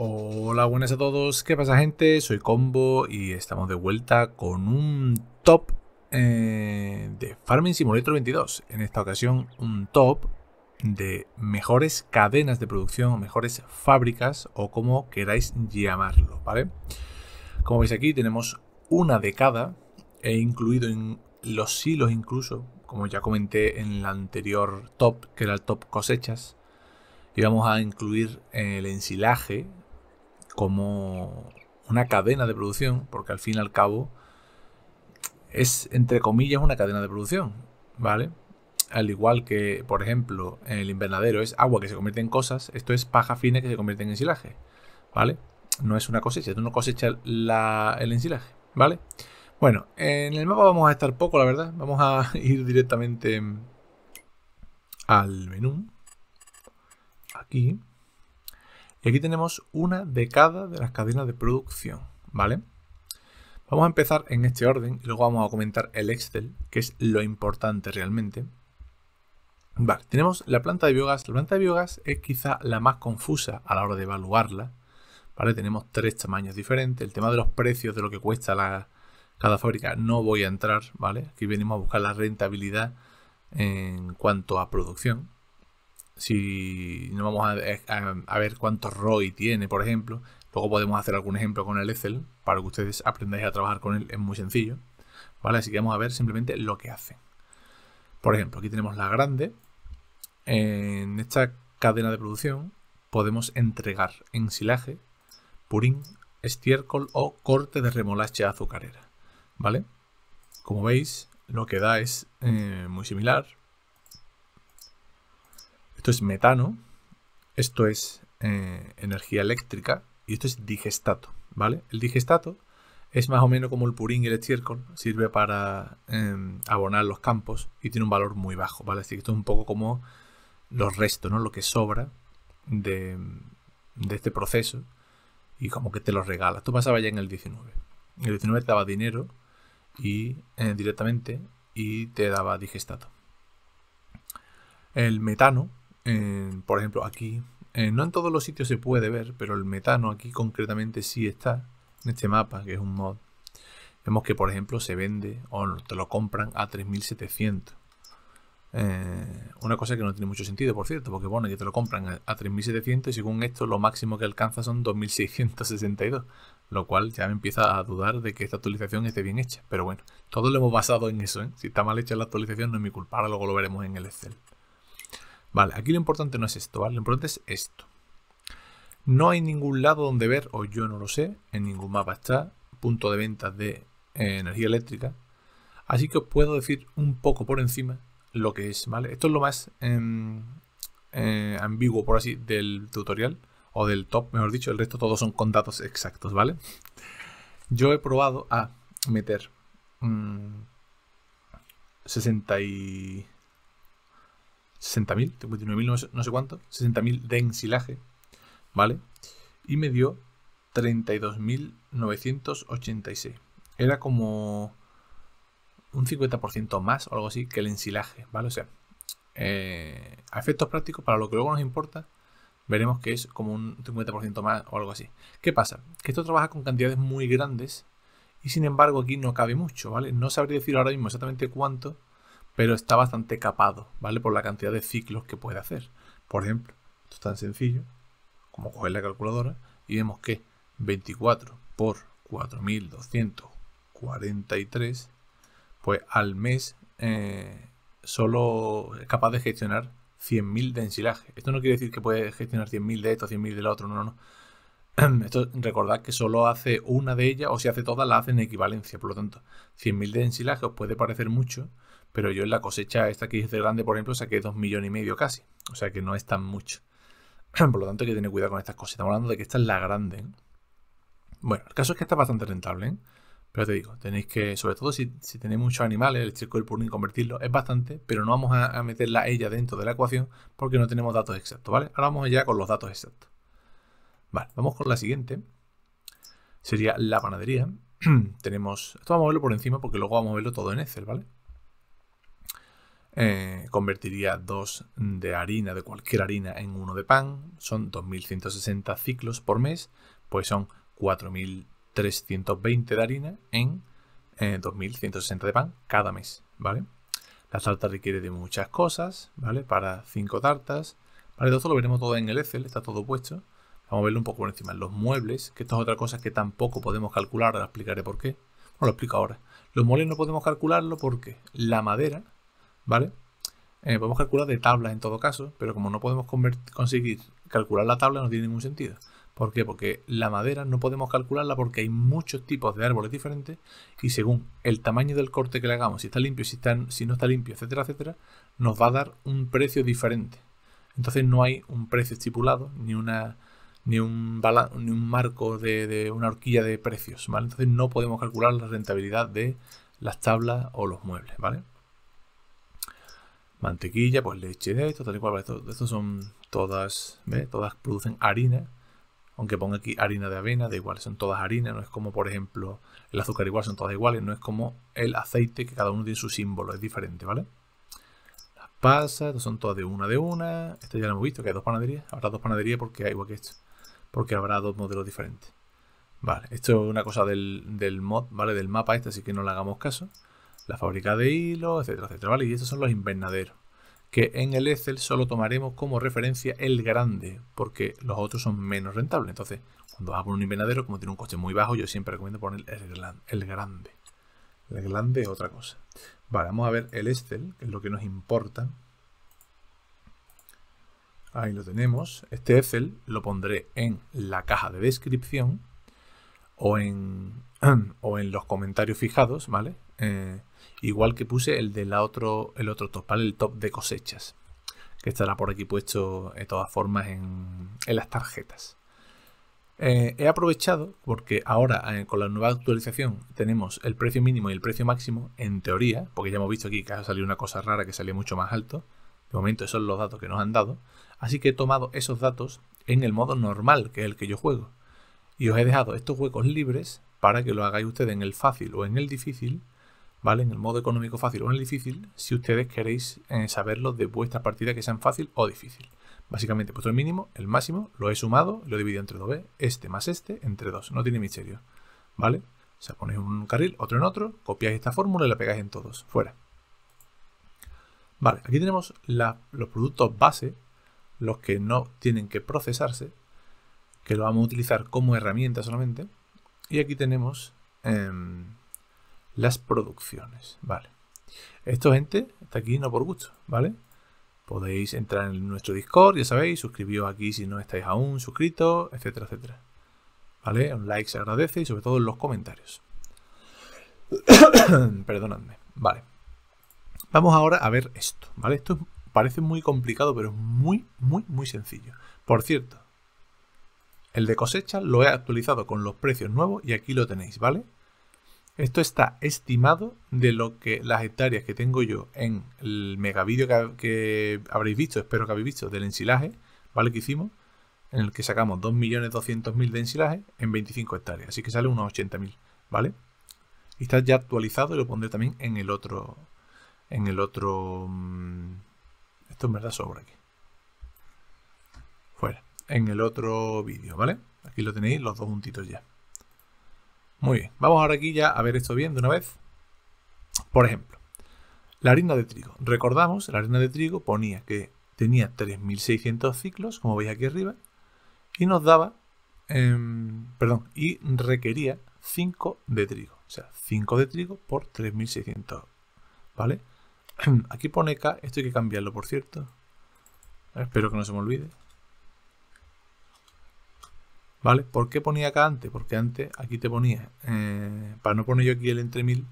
Hola, buenas a todos. ¿Qué pasa, gente? Soy Combo y estamos de vuelta con un top eh, de Farming Simulator 22. En esta ocasión, un top de mejores cadenas de producción, mejores fábricas o como queráis llamarlo, ¿vale? Como veis aquí, tenemos una década cada. He incluido en los silos, incluso, como ya comenté en el anterior top, que era el top cosechas. Y vamos a incluir el ensilaje, como una cadena de producción, porque al fin y al cabo es, entre comillas, una cadena de producción, ¿vale? Al igual que, por ejemplo, el invernadero es agua que se convierte en cosas, esto es paja fina que se convierte en ensilaje, ¿vale? No es una cosecha, tú no cosecha el ensilaje, ¿vale? Bueno, en el mapa vamos a estar poco, la verdad. Vamos a ir directamente al menú. Aquí. Y aquí tenemos una de cada de las cadenas de producción, ¿vale? Vamos a empezar en este orden y luego vamos a comentar el Excel, que es lo importante realmente. tenemos la planta de biogás. La planta de biogás es quizá la más confusa a la hora de evaluarla. Tenemos tres tamaños diferentes. El tema de los precios de lo que cuesta la, cada fábrica no voy a entrar, ¿vale? Aquí venimos a buscar la rentabilidad en cuanto a producción si no vamos a, ver cuánto ROI tiene, por ejemplo. Luego podemos hacer algún ejemplo con el Excel para que ustedes aprendáis a trabajar con él, es muy sencillo. ¿Vale? Así que vamos a ver simplemente lo que hace. Por ejemplo, aquí tenemos la grande. En esta cadena de producción podemos entregar ensilaje, purín, estiércol o corte de remolacha azucarera. ¿Vale? Como veis, lo que da es eh, muy similar, esto es metano, esto es eh, energía eléctrica y esto es digestato, ¿vale? El digestato es más o menos como el purín y el estiércol, sirve para em, abonar los campos y tiene un valor muy bajo, ¿vale? Así que esto es un poco como los restos, ¿no? Lo que sobra de, este proceso y como que te los regala. Esto pasaba ya en el 19. El 19 te daba dinero y eh, directamente y te daba digestato. El metano por ejemplo, aquí, eh, no en todos los sitios se puede ver, pero el metano aquí concretamente sí está en este mapa, que es un mod. Vemos que, por ejemplo, se vende o te lo compran a 3700. Eh, una cosa que no tiene mucho sentido, por cierto, porque bueno, ya te lo compran a 3.700 y según esto lo máximo que alcanza son 2.662, lo cual ya me empieza a dudar de que esta actualización esté bien hecha. Pero bueno, todo lo hemos basado en eso, ¿eh? si está mal hecha la actualización no es mi culpa, ahora luego lo veremos en el Excel. Vale, aquí lo importante no es esto, ¿vale? Lo importante es esto. No hay ningún lado donde ver, o yo no lo sé, en ningún mapa está punto de venta de eh, energía eléctrica. Así que os puedo decir un poco por encima lo que es, ¿vale? Esto es lo más em, eh, ambiguo, por así, del tutorial, o del top, mejor dicho, el resto todos son con datos exactos, ¿vale? Yo he probado a meter 60 mm, y... 60.000, 59.000 no sé cuánto, 60.000 de ensilaje, ¿vale? Y me dio 32.986. Era como un 50% más o algo así que el ensilaje, ¿vale? O sea, eh, a efectos prácticos, para lo que luego nos importa, veremos que es como un 50% más o algo así. ¿Qué pasa? Que esto trabaja con cantidades muy grandes y sin embargo aquí no cabe mucho, ¿vale? No sabría decir ahora mismo exactamente cuánto, pero está bastante capado, ¿vale? Por la cantidad de ciclos que puede hacer. Por ejemplo, esto es tan sencillo como coger la calculadora y vemos que 24 por 4.243, pues al mes eh, solo es capaz de gestionar 100.000 de ensilaje. Esto no quiere decir que puede gestionar 100.000 de esto, 100.000 lo otro, no, no. Esto recordad que solo hace una de ellas, o si hace todas, la hace en equivalencia. Por lo tanto, 100.000 de ensilaje os puede parecer mucho, pero yo en la cosecha esta que es de grande, por ejemplo, saqué 2 millones y medio casi. O sea que no es tan mucho. Por lo tanto, hay que tener cuidado con estas cosas. Estamos hablando de que esta es la grande. ¿eh? Bueno, el caso es que está bastante rentable, ¿eh? Pero te digo, tenéis que, sobre todo si, tenéis muchos animales, el circo del y convertirlo es bastante, pero no vamos a, meterla ella dentro de la ecuación porque no tenemos datos exactos, ¿vale? Ahora vamos ya con los datos exactos. Vale, vamos con la siguiente. Sería la panadería. tenemos, esto vamos a moverlo por encima porque luego vamos a moverlo todo en Excel, ¿vale? Eh, convertiría dos de harina, de cualquier harina, en uno de pan. Son 2.160 ciclos por mes, pues son 4.320 de harina en 2.160 eh, de pan cada mes, ¿vale? La tarta requiere de muchas cosas, ¿vale? Para cinco tartas. Vale, todo lo veremos todo en el Excel, está todo puesto. Vamos a verlo un poco por encima. Los muebles, que esto es otra cosa que tampoco podemos calcular, ahora explicaré por qué. ...os lo explico ahora. Los muebles no podemos calcularlo porque la madera ¿vale? Eh, podemos calcular de tabla en todo caso, pero como no podemos conseguir calcular la tabla no tiene ningún sentido. ¿Por qué? Porque la madera no podemos calcularla porque hay muchos tipos de árboles diferentes y según el tamaño del corte que le hagamos, si está limpio, si, está, si no está limpio, etcétera, etcétera, nos va a dar un precio diferente. Entonces no hay un precio estipulado ni una ni un, ni un marco de, una horquilla de precios, ¿vale? Entonces no podemos calcular la rentabilidad de las tablas o los muebles, ¿vale? mantequilla, pues leche de esto, tal y cual. Pues, Estos, son todas, ¿ves? Todas producen harina. Aunque ponga aquí harina de avena, da igual, son todas harinas. No es como, por ejemplo, el azúcar igual, son todas iguales. No es como el aceite, que cada uno tiene su símbolo, es diferente, ¿vale? Las pasas, son todas de una de una. Esto ya lo hemos visto, que hay dos panaderías. Habrá dos panaderías porque hay igual que esto. Porque habrá dos modelos diferentes. Vale, esto es una cosa del, del mod, ¿vale? Del mapa este, así que no le hagamos caso la fábrica de hilo, etcétera, etcétera. ¿vale? Y estos son los invernaderos, que en el Excel solo tomaremos como referencia el grande, porque los otros son menos rentables. Entonces, cuando vas a poner un invernadero, como tiene un coste muy bajo, yo siempre recomiendo poner el, grande. El grande es otra cosa. Vale, vamos a ver el Excel, que es lo que nos importa. Ahí lo tenemos. Este Excel lo pondré en la caja de descripción o en, o en los comentarios fijados, ¿vale? Eh, igual que puse el de la otro, el otro top, El top de cosechas, que estará por aquí puesto de todas formas en, las tarjetas. Eh, he aprovechado porque ahora eh, con la nueva actualización tenemos el precio mínimo y el precio máximo en teoría, porque ya hemos visto aquí que ha salido una cosa rara que salió mucho más alto. De momento esos son los datos que nos han dado. Así que he tomado esos datos en el modo normal, que es el que yo juego. Y os he dejado estos huecos libres para que lo hagáis ustedes en el fácil o en el difícil ¿vale? En el modo económico fácil o en el difícil, si ustedes queréis eh, saberlo de vuestras partidas que sean fácil o difícil. Básicamente puesto el mínimo, el máximo, lo he sumado, lo he dividido entre 2B, este más este entre 2, no tiene misterio, ¿vale? O sea, ponéis un carril, otro en otro, copiáis esta fórmula y la pegáis en todos, fuera. Vale, aquí tenemos los productos base, los que no tienen que procesarse, que lo vamos a utilizar como herramienta solamente. Y aquí tenemos em, las producciones, ¿vale? Esto, gente, está aquí no por gusto, ¿vale? Podéis entrar en nuestro Discord, ya sabéis, suscribíos aquí si no estáis aún suscritos, etcétera, etcétera. ¿Vale? Un like se agradece y sobre todo en los comentarios. Perdonadme. Vale. Vamos ahora a ver esto, ¿vale? Esto parece muy complicado, pero es muy, muy, muy sencillo. Por cierto, el de cosecha lo he actualizado con los precios nuevos y aquí lo tenéis, ¿vale? Esto está estimado de lo que las hectáreas que tengo yo en el megavideo que, habréis visto, espero que habéis visto, del ensilaje, ¿vale? Que hicimos, en el que sacamos 2.200.000 de ensilaje en 25 hectáreas. Así que sale unos 80.000, ¿vale? Y está ya actualizado y lo pondré también en el otro... En el otro... Mm, esto en verdad sobre aquí. Fuera. En el otro vídeo, ¿vale? Aquí lo tenéis los dos juntitos ya. Muy bien, vamos ahora aquí ya a ver esto bien de una vez. Por ejemplo, la harina de trigo. Recordamos, la harina de trigo ponía que tenía 3.600 ciclos, como veis aquí arriba, y nos daba, em, perdón, y requería 5 de trigo. O sea, 5 de trigo por 3.600, ¿vale? Aquí pone K, esto hay que cambiarlo, por cierto. Espero que no se me olvide. ¿Vale? ¿Por qué ponía acá antes? Porque antes aquí te ponía, eh, para no poner yo aquí el entre mil,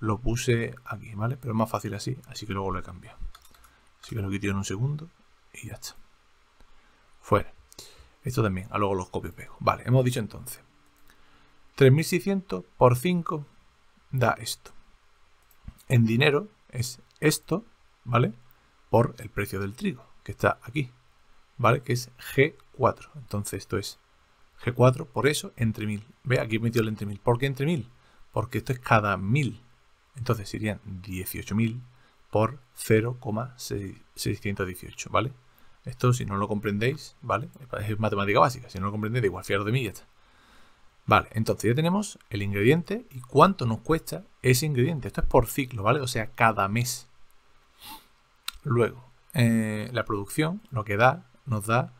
lo puse aquí, ¿vale? Pero es más fácil así, así que luego lo he cambiado. Así que lo quito en un segundo y ya está. Fuera. Esto también, a luego los copio y pego. Vale, hemos dicho entonces. 3600 por 5 da esto. En dinero es esto, ¿vale? Por el precio del trigo, que está aquí, ¿vale? Que es G4. Entonces esto es G4, por eso, entre 1000. Ve, aquí he metido el entre 1000. ¿Por qué entre 1000? Porque esto es cada 1000. Entonces serían 18.000 por 0,618, ¿vale? Esto, si no lo comprendéis, ¿vale? Es matemática básica. Si no lo comprendéis, igual fiaros de mí ya está. Vale, entonces ya tenemos el ingrediente y cuánto nos cuesta ese ingrediente. Esto es por ciclo, ¿vale? O sea, cada mes. Luego, eh, la producción, lo que da, nos da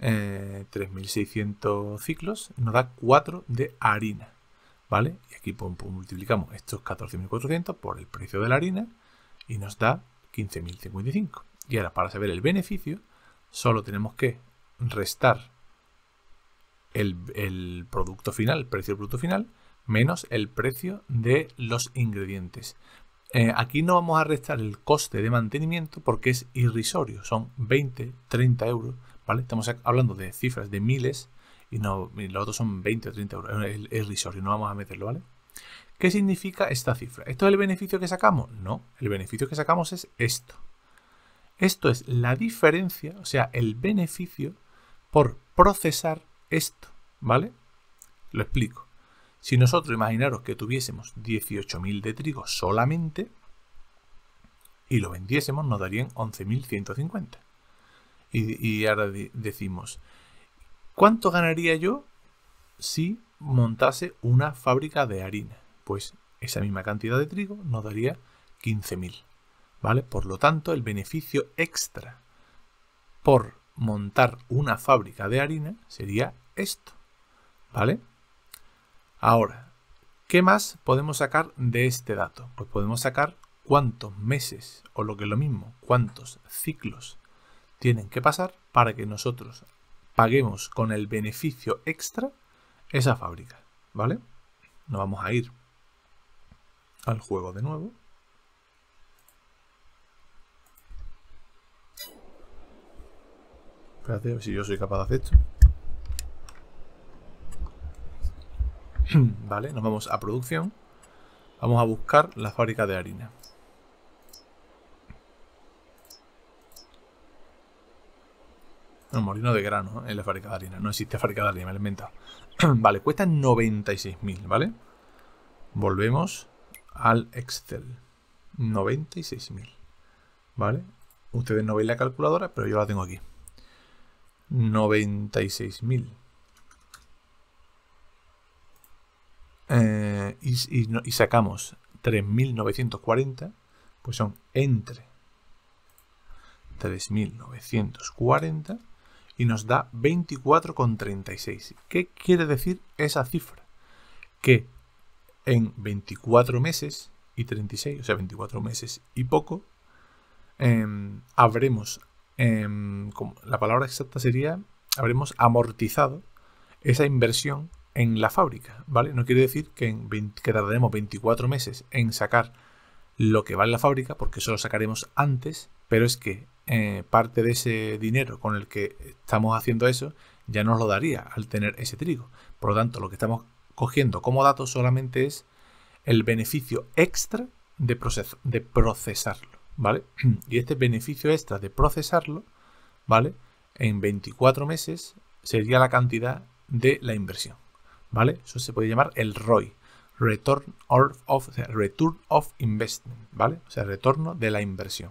3600 eh, ciclos, nos da 4 de harina. ¿Vale? Y aquí multiplicamos estos 14.400 por el precio de la harina y nos da 15.055. Y ahora, para saber el beneficio, solo tenemos que restar el, producto final, el precio del producto final, menos el precio de los ingredientes. Eh, aquí no vamos a restar el coste de mantenimiento porque es irrisorio, son 20, 30 euros, Estamos hablando de cifras de miles y no los otros son 20 o 30 euros. Es, risorio, no vamos a meterlo, ¿vale? ¿Qué significa esta cifra? ¿Esto es el beneficio que sacamos? No, el beneficio que sacamos es esto. Esto es la diferencia, o sea, el beneficio por procesar esto, ¿vale? Lo explico. Si nosotros imaginaros que tuviésemos 18.000 de trigo solamente y lo vendiésemos, nos darían 11.150. Y, ahora decimos, ¿cuánto ganaría yo si montase una fábrica de harina? Pues esa misma cantidad de trigo nos daría 15.000. ¿Vale? Por lo tanto, el beneficio extra por montar una fábrica de harina sería esto. ¿Vale? Ahora, ¿qué más podemos sacar de este dato? Pues podemos sacar cuántos meses, o lo que es lo mismo, cuántos ciclos tienen que pasar para que nosotros paguemos con el beneficio extra esa fábrica, ¿vale? Nos vamos a ir al juego de nuevo. Espérate, a ver si yo soy capaz de hacer esto. Vale, nos vamos a producción. Vamos a buscar la fábrica de harina. un molino de grano, en ¿eh? la fábrica de harina. No existe fábrica de harina, me lo he inventado. vale, cuesta 96.000, ¿vale? Volvemos al Excel. 96.000, ¿vale? Ustedes no veis la calculadora, pero yo la tengo aquí. 96.000. Eh, y sacamos 3.940, pues son entre 3.940 y nos da 24,36. ¿Qué quiere decir esa cifra? Que en 24 meses y 36, o sea, 24 meses y poco, em, habremos, em, la palabra exacta sería, habremos amortizado esa inversión en la fábrica, ¿vale? No quiere decir que, en que tardaremos 24 meses en sacar lo que va en la fábrica, porque eso lo sacaremos antes, pero es que eh, parte de ese dinero con el que estamos haciendo eso ya nos lo daría al tener ese trigo. Por lo tanto, lo que estamos cogiendo como dato solamente es el beneficio extra de, de procesarlo, ¿vale? Y este beneficio extra de procesarlo, ¿vale? En 24 meses sería la cantidad de la inversión, ¿vale? Eso se puede llamar el ROI, Return of, Return of Investment, ¿vale? O sea, retorno de la inversión.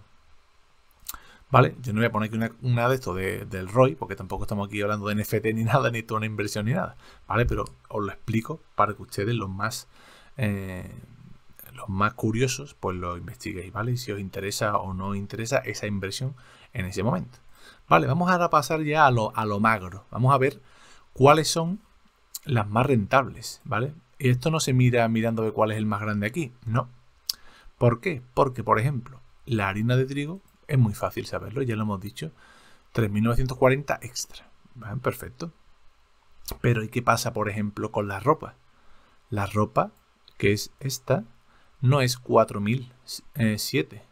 ¿Vale? Yo no voy a poner aquí una, de esto de, del ROI, porque tampoco estamos aquí hablando de NFT ni nada, ni toda una inversión ni nada, ¿vale? Pero os lo explico para que ustedes los más, eh, los más curiosos, pues lo investiguéis, ¿vale? Y si os interesa o no interesa esa inversión en ese momento. Vale, vamos ahora a pasar ya a lo, a lo magro. Vamos a ver cuáles son las más rentables, ¿vale? Y esto no se mira mirando cuál es el más grande aquí, no. ¿Por qué? Porque, por ejemplo, la harina de trigo es muy fácil saberlo, ya lo hemos dicho. 3.940 extra. Perfecto. Pero ¿y qué pasa, por ejemplo, con la ropa? La ropa, que es esta, no es 4.007 eh,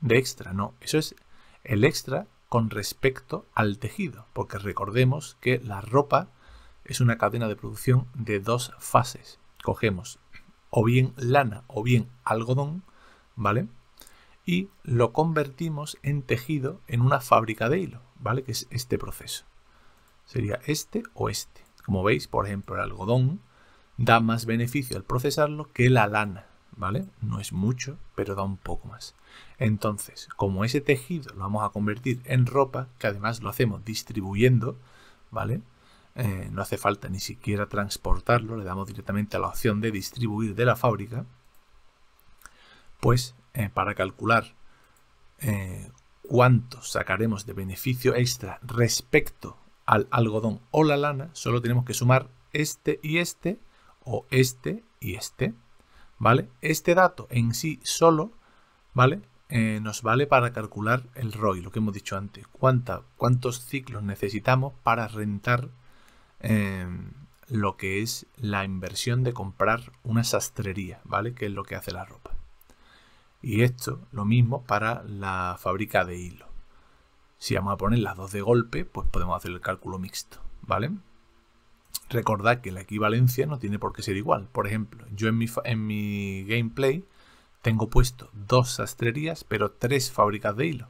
de extra, no. Eso es el extra con respecto al tejido, porque recordemos que la ropa es una cadena de producción de dos fases. Cogemos o bien lana o bien algodón, ¿vale? y lo convertimos en tejido en una fábrica de hilo, ¿vale? Que es este proceso. Sería este o este. Como veis, por ejemplo, el algodón da más beneficio al procesarlo que la lana, ¿vale? No es mucho, pero da un poco más. Entonces, como ese tejido lo vamos a convertir en ropa, que además lo hacemos distribuyendo, ¿vale? Eh, no hace falta ni siquiera transportarlo, le damos directamente a la opción de distribuir de la fábrica, pues eh, para calcular eh, cuánto sacaremos de beneficio extra respecto al algodón o la lana, solo tenemos que sumar este y este, o este y este, ¿vale? Este dato en sí solo, ¿vale? Eh, nos vale para calcular el ROI, lo que hemos dicho antes, cuánta, cuántos ciclos necesitamos para rentar lo que es la inversión de comprar una sastrería, ¿vale? Que es lo que hace la ropa. Y esto lo mismo para la fábrica de hilo. Si vamos a poner las dos de golpe, pues podemos hacer el cálculo mixto, ¿vale? Recordad que la equivalencia no tiene por qué ser igual. Por ejemplo, yo en mi, en mi gameplay tengo puesto dos sastrerías, pero tres fábricas de hilo,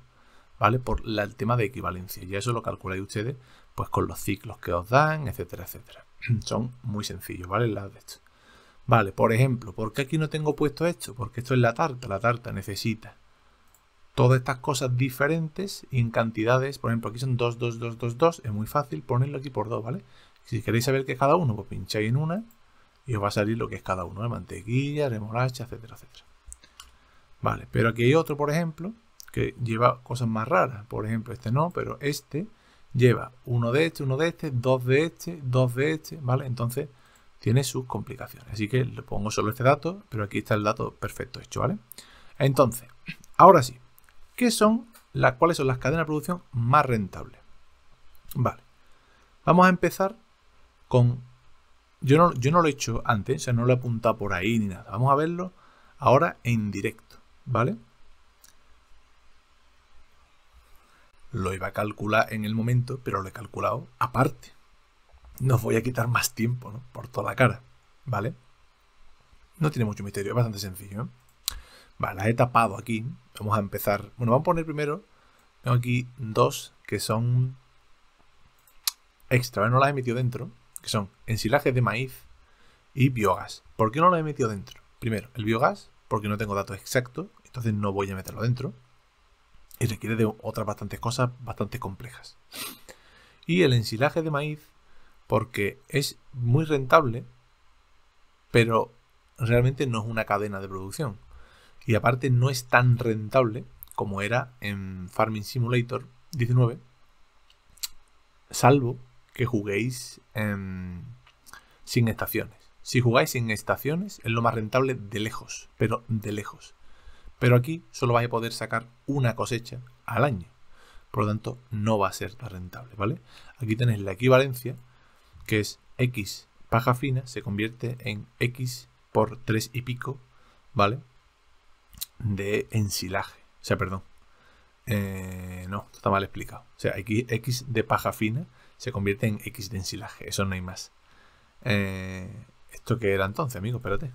¿vale? Por el tema de equivalencia. Y eso lo calculáis ustedes, pues con los ciclos que os dan, etcétera, etcétera. Son muy sencillos, ¿vale? Las de esto. Vale, por ejemplo, ¿por qué aquí no tengo puesto esto? Porque esto es la tarta. La tarta necesita todas estas cosas diferentes en cantidades. Por ejemplo, aquí son 2, 2, 2, 2, 2. Es muy fácil ponerlo aquí por 2, ¿vale? Si queréis saber qué es cada uno, pues pincháis en una y os va a salir lo que es cada uno. de ¿eh? Mantequilla, remolacha, etcétera, etcétera. Vale, pero aquí hay otro, por ejemplo, que lleva cosas más raras. Por ejemplo, este no, pero este lleva uno de este, uno de este, dos de este, dos de este, ¿vale? Entonces tiene sus complicaciones. Así que le pongo solo este dato, pero aquí está el dato perfecto hecho, ¿vale? Entonces, ahora sí, ¿qué son las, ¿cuáles son las cadenas de producción más rentables? Vale, vamos a empezar con... Yo no, yo no lo he hecho antes, o sea, no lo he apuntado por ahí ni nada. Vamos a verlo ahora en directo, ¿vale? Lo iba a calcular en el momento, pero lo he calculado aparte, no voy a quitar más tiempo ¿no? por toda la cara, ¿vale? No tiene mucho misterio, es bastante sencillo. Vale, las he tapado aquí. Vamos a empezar. Bueno, vamos a poner primero, tengo aquí dos que son extra, no las he metido dentro, que son ensilaje de maíz y biogás. ¿Por qué no las he metido dentro? Primero, el biogás, porque no tengo datos exactos, entonces no voy a meterlo dentro. Y requiere de otras bastantes cosas bastante complejas. Y el ensilaje de maíz porque es muy rentable, pero realmente no es una cadena de producción. Y aparte no es tan rentable como era en Farming Simulator 19, salvo que juguéis sin estaciones. Si jugáis sin estaciones es lo más rentable de lejos, pero de lejos. Pero aquí solo vais a poder sacar una cosecha al año. Por lo tanto, no va a ser tan rentable, ¿vale? Aquí tenéis la equivalencia que es x paja fina, se convierte en x por 3 y pico, ¿vale? De ensilaje. O sea, perdón. Eh, no, está mal explicado. O sea, x, de paja fina se convierte en x de ensilaje. Eso no hay más. Eh, ¿Esto qué era entonces, amigo? Espérate.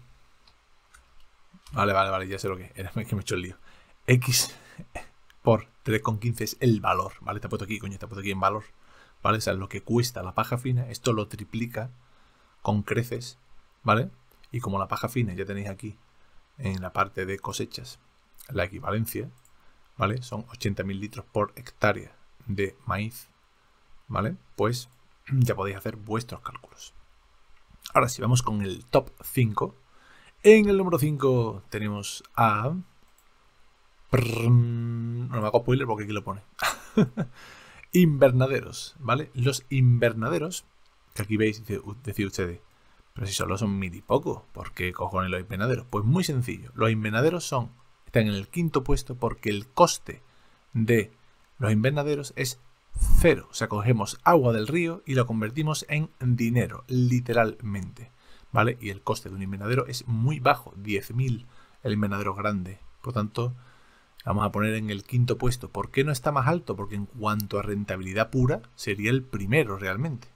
Vale, vale, vale, ya sé lo que era. que me he hecho el lío. X por 3,15 es el valor, ¿vale? Está puesto aquí, coño, está puesto aquí en valor. ¿vale? O sea, lo que cuesta la paja fina, esto lo triplica con creces, ¿vale? Y como la paja fina ya tenéis aquí en la parte de cosechas la equivalencia, ¿vale? Son 80.000 litros por hectárea de maíz, ¿vale? Pues ya podéis hacer vuestros cálculos. Ahora si vamos con el top 5, en el número 5 tenemos a... No me hago spoiler porque aquí lo pone. invernaderos, ¿vale? Los invernaderos, que aquí veis, decía usted, pero si solo son mil y poco, ¿por qué cojones los invernaderos? Pues muy sencillo, los invernaderos son, están en el quinto puesto porque el coste de los invernaderos es cero. O sea, cogemos agua del río y lo convertimos en dinero, literalmente. ¿Vale? Y el coste de un invernadero es muy bajo, 10.000 el invernadero grande. Por tanto, vamos a poner en el quinto puesto. ¿Por qué no está más alto? Porque en cuanto a rentabilidad pura, sería el primero realmente.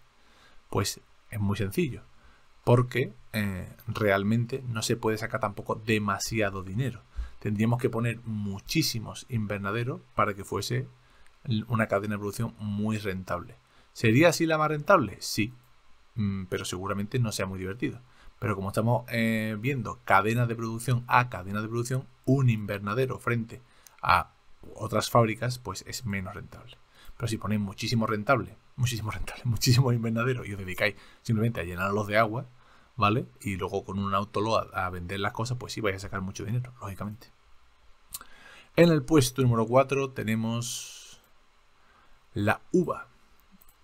Pues es muy sencillo, porque eh, realmente no se puede sacar tampoco demasiado dinero. Tendríamos que poner muchísimos invernaderos para que fuese una cadena de producción muy rentable. ¿Sería así la más rentable? Sí, mm, pero seguramente no sea muy divertido. Pero como estamos eh, viendo cadena de producción a cadena de producción, un invernadero frente a otras fábricas, pues es menos rentable. Pero si ponéis muchísimo rentable, muchísimo rentable, muchísimo invernadero y os dedicáis simplemente a llenarlos de agua, ¿vale? Y luego con un autoload a vender las cosas, pues sí vais a sacar mucho dinero, lógicamente. En el puesto número 4 tenemos la uva.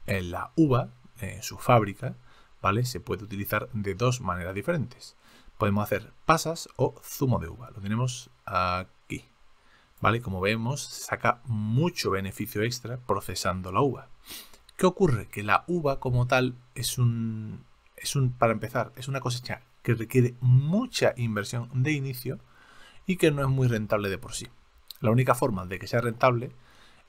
En eh, la uva, en su fábrica, ¿vale? Se puede utilizar de dos maneras diferentes. Podemos hacer pasas o zumo de uva. Lo tenemos aquí. ¿vale? Como vemos, saca mucho beneficio extra procesando la uva. ¿Qué ocurre? Que la uva como tal es un, es un, para empezar, es una cosecha que requiere mucha inversión de inicio y que no es muy rentable de por sí. La única forma de que sea rentable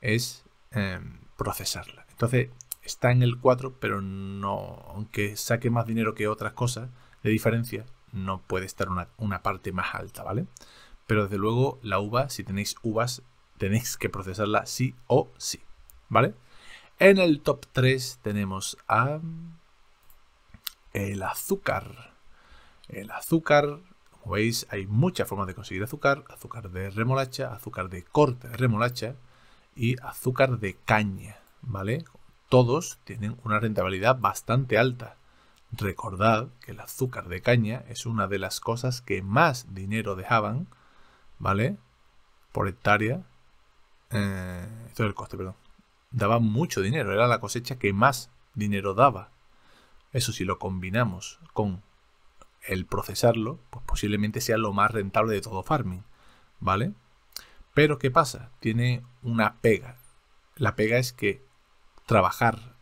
es em, procesarla. Entonces está en el 4, pero no, aunque saque más dinero que otras cosas de diferencia, no puede estar una, una parte más alta, ¿vale? pero desde luego la uva, si tenéis uvas, tenéis que procesarla sí o sí, ¿vale? En el top 3 tenemos a el azúcar. El azúcar, como veis, hay muchas formas de conseguir azúcar. Azúcar de remolacha, azúcar de corte de remolacha y azúcar de caña, ¿vale? Todos tienen una rentabilidad bastante alta. Recordad que el azúcar de caña es una de las cosas que más dinero dejaban ¿vale? Por hectárea. Eh, esto es el coste, perdón. Daba mucho dinero, era la cosecha que más dinero daba. Eso si lo combinamos con el procesarlo, pues posiblemente sea lo más rentable de todo farming, ¿vale? Pero ¿qué pasa? Tiene una pega. La pega es que trabajar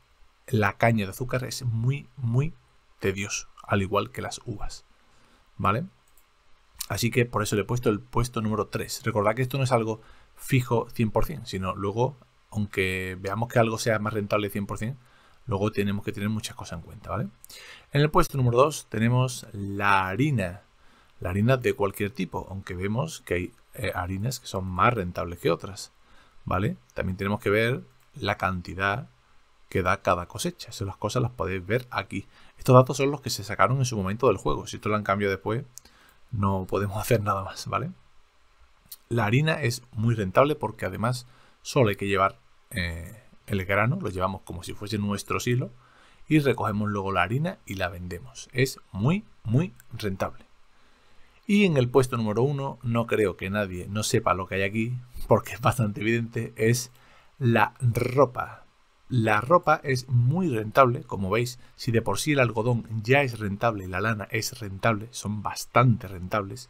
la caña de azúcar es muy, muy tedioso, al igual que las uvas, ¿vale? Así que por eso le he puesto el puesto número 3. Recordad que esto no es algo fijo 100%, sino luego, aunque veamos que algo sea más rentable 100%, luego tenemos que tener muchas cosas en cuenta, ¿vale? En el puesto número 2 tenemos la harina. La harina de cualquier tipo, aunque vemos que hay eh, harinas que son más rentables que otras, ¿vale? También tenemos que ver la cantidad que da cada cosecha. Esas cosas las podéis ver aquí. Estos datos son los que se sacaron en su momento del juego. Si esto lo han cambiado después, no podemos hacer nada más, ¿vale? La harina es muy rentable porque además solo hay que llevar eh, el grano, lo llevamos como si fuese nuestro silo y recogemos luego la harina y la vendemos. Es muy, muy rentable. Y en el puesto número uno, no creo que nadie no sepa lo que hay aquí, porque es bastante evidente, es la ropa. La ropa es muy rentable, como veis, si de por sí el algodón ya es rentable, y la lana es rentable, son bastante rentables,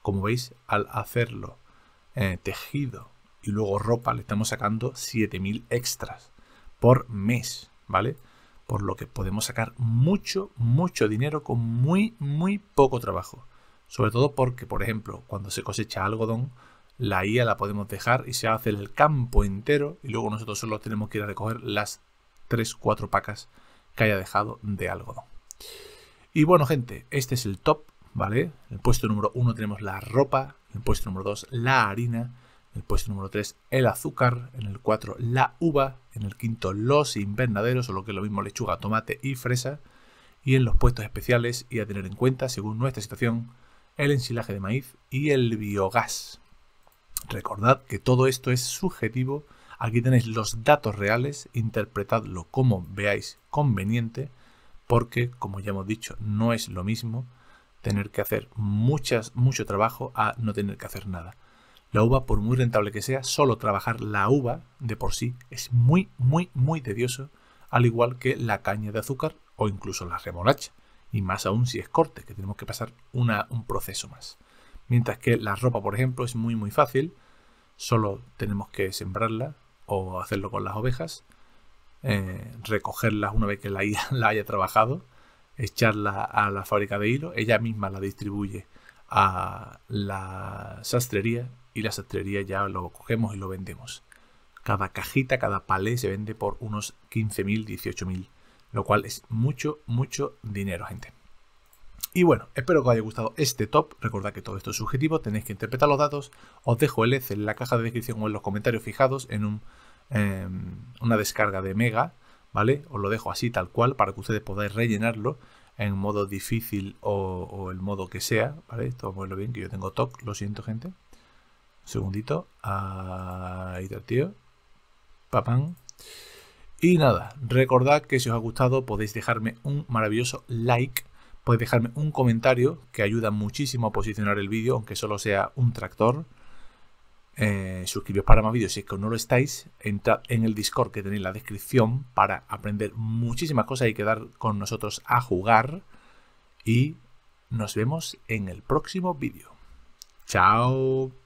como veis, al hacerlo eh, tejido y luego ropa le estamos sacando 7.000 extras por mes, ¿vale? Por lo que podemos sacar mucho, mucho dinero con muy, muy poco trabajo. Sobre todo porque, por ejemplo, cuando se cosecha algodón, la IA la podemos dejar y se hace el campo entero y luego nosotros solo tenemos que ir a recoger las 3-4 pacas que haya dejado de algodón. Y bueno, gente, este es el top, ¿vale? En el puesto número 1 tenemos la ropa, en el puesto número 2 la harina, en el puesto número 3 el azúcar, en el 4 la uva, en el quinto los invernaderos, o lo que es lo mismo lechuga, tomate y fresa, y en los puestos especiales y a tener en cuenta, según nuestra situación, el ensilaje de maíz y el biogás. Recordad que todo esto es subjetivo. Aquí tenéis los datos reales, interpretadlo como veáis conveniente, porque, como ya hemos dicho, no es lo mismo tener que hacer muchas, mucho trabajo a no tener que hacer nada. La uva, por muy rentable que sea, solo trabajar la uva de por sí es muy, muy, muy tedioso, al igual que la caña de azúcar o incluso la remolacha, y más aún si es corte, que tenemos que pasar un proceso más. Mientras que la ropa, por ejemplo, es muy muy fácil. Solo tenemos que sembrarla o hacerlo con las ovejas. recogerla eh, recogerlas una vez que la, la haya trabajado. Echarla a la fábrica de hilo. Ella misma la distribuye a la sastrería y la sastrería ya lo cogemos y lo vendemos. Cada cajita, cada palé se vende por unos 15.000, 18.000, lo cual es mucho, mucho dinero, gente. Y bueno, espero que os haya gustado este top. Recordad que todo esto es subjetivo, tenéis que interpretar los datos. Os dejo el ECE en la caja de descripción o en los comentarios fijados en un, em, una descarga de Mega, ¿vale? Os lo dejo así tal cual para que ustedes podáis rellenarlo en modo difícil o, el modo que sea, ¿vale? Esto verlo bien, que yo tengo top. lo siento, gente. Un segundito. Ahí está, tío. Papán. Y nada, recordad que si os ha gustado podéis dejarme un maravilloso like Puedes dejarme un comentario que ayuda muchísimo a posicionar el vídeo, aunque solo sea un tractor. Eh, para más vídeos si es que no lo estáis. Entrad en el Discord que tenéis en la descripción para aprender muchísimas cosas y quedar con nosotros a jugar. Y nos vemos en el próximo vídeo. Chao.